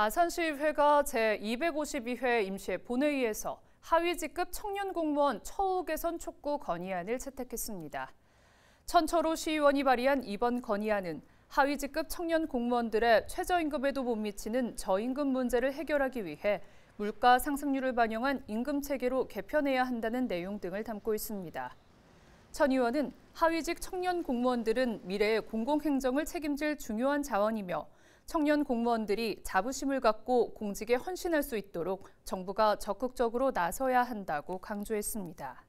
아산시의회가 제252회 임시회 본회의에서 하위직급 청년 공무원 처우 개선 촉구 건의안을 채택했습니다. 천철호 시의원이 발의한 이번 건의안은 하위직급 청년 공무원들의 최저임금에도 못 미치는 저임금 문제를 해결하기 위해 물가 상승률을 반영한 임금 체계로 개편해야 한다는 내용 등을 담고 있습니다. 천 의원은 하위직 청년 공무원들은 미래의 공공행정을 책임질 중요한 자원이며 청년 공무원들이 자부심을 갖고 공직에 헌신할 수 있도록 정부가 적극적으로 나서야 한다고 강조했습니다.